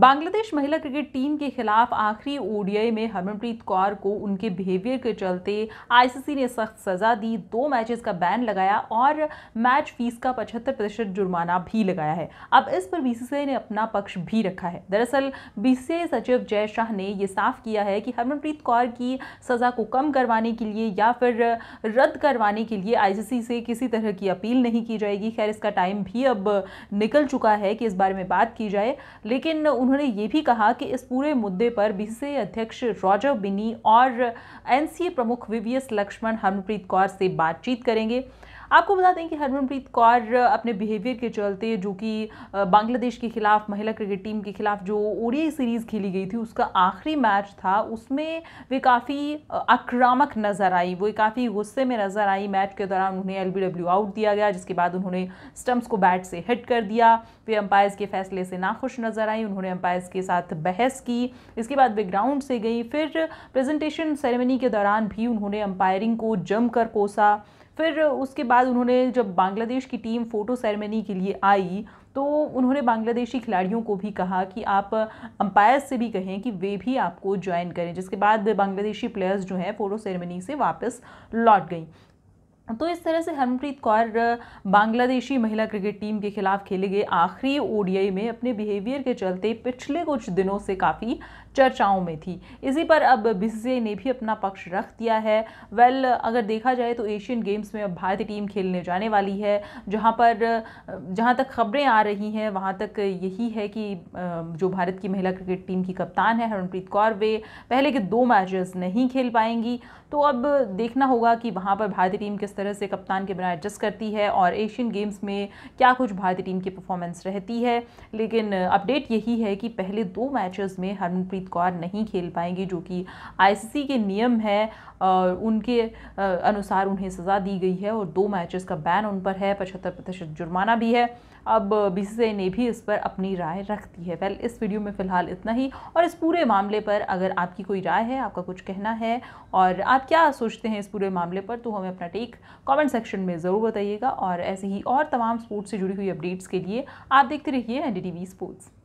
बांग्लादेश महिला cricket team के खिलाफ आखिरी ओडीआई में हरमनप्रीत कौर को उनके बिहेवियर के चलते आईसीसी ने सख्त सज़ा दी दो मैचेस का बैन लगाया और मैच फीस का पचहत्तर प्रतिशत जुर्माना भी लगाया है अब इस पर बीसीसीआई ने अपना पक्ष भी रखा है दरअसल बीसीसीआई सचिव जय शाह ने यह साफ किया है कि हरमनप्रीत कौर की सज़ा को कम करवाने के लिए या फिर रद्द करवाने के लिए आई से किसी तरह की अपील नहीं की जाएगी खैर इसका टाइम भी अब निकल चुका है कि इस बारे में बात की जाए लेकिन उन्होंने ये भी कहा कि इस पूरे मुद्दे पर बीसीसीआई अध्यक्ष रॉजर बिनी और एनसीए प्रमुख वीवीएस लक्ष्मण हरमप्रीत कौर से बातचीत करेंगे आपको बता दें कि हरमनप्रीत कौर अपने बिहेवियर के चलते जो कि बांग्लादेश के खिलाफ महिला क्रिकेट टीम के खिलाफ जो ओडीआई सीरीज़ खेली गई थी उसका आखिरी मैच था उसमें वे काफ़ी आक्रामक नज़र आई वो काफ़ी गुस्से में नज़र आई मैच के दौरान उन्हें एल आउट दिया गया जिसके बाद उन्होंने स्टम्प्स को बैट से हिट कर दिया वे अंपायर्स के फैसले से नाखुश नज़र आई उन्होंने अंपायर्स के साथ बहस की इसके बाद वे ग्राउंड से गई फिर प्रेजेंटेशन सेरेमनी के दौरान भी उन्होंने अंपायरिंग को जम कर कोसा फिर उसके बाद उन्होंने जब बांग्लादेश की टीम फ़ोटो सेरेमनी के लिए आई तो उन्होंने बांग्लादेशी खिलाड़ियों को भी कहा कि आप अंपायर से भी कहें कि वे भी आपको ज्वाइन करें जिसके बाद बांग्लादेशी प्लेयर्स जो हैं फ़ोटो सेरेमनी से वापस लौट गई तो इस तरह से हरमप्रीत कौर बांग्लादेशी महिला क्रिकेट टीम के खिलाफ खेले गए आखिरी ओडीआई में अपने बिहेवियर के चलते पिछले कुछ दिनों से काफ़ी चर्चाओं में थी इसी पर अब बीसीसीआई ने भी अपना पक्ष रख दिया है वेल अगर देखा जाए तो एशियन गेम्स में अब भारतीय टीम खेलने जाने वाली है जहाँ पर जहाँ तक खबरें आ रही हैं वहाँ तक यही है कि जो भारत की महिला क्रिकेट टीम की कप्तान है हरमप्रीत कौर वे पहले के दो मैचेस नहीं खेल पाएंगी तो अब देखना होगा कि वहाँ पर भारतीय टीम किस तरह तरह से कप्तान के बिना एडजस्ट करती है और एशियन गेम्स में क्या कुछ भारतीय टीम की परफॉर्मेंस रहती है लेकिन अपडेट uh, यही है कि पहले दो मैचेस में हरमनप्रीत कौर नहीं खेल पाएंगी जो कि आईसीसी के नियम है और उनके uh, अनुसार उन्हें सज़ा दी गई है और दो मैचेस का बैन उन पर है पचहत्तर प्रतिशत जुर्माना भी है अब बी uh, ने भी इस पर अपनी राय रख दी है वेल इस वीडियो में फ़िलहाल इतना ही और इस पूरे मामले पर अगर आपकी कोई राय है आपका कुछ कहना है और आप क्या सोचते हैं इस पूरे मामले पर तो हमें अपना टेक कमेंट सेक्शन में ज़रूर बताइएगा और ऐसे ही और तमाम स्पोर्ट्स से जुड़ी हुई अपडेट्स के लिए आप देखते रहिए एन स्पोर्ट्स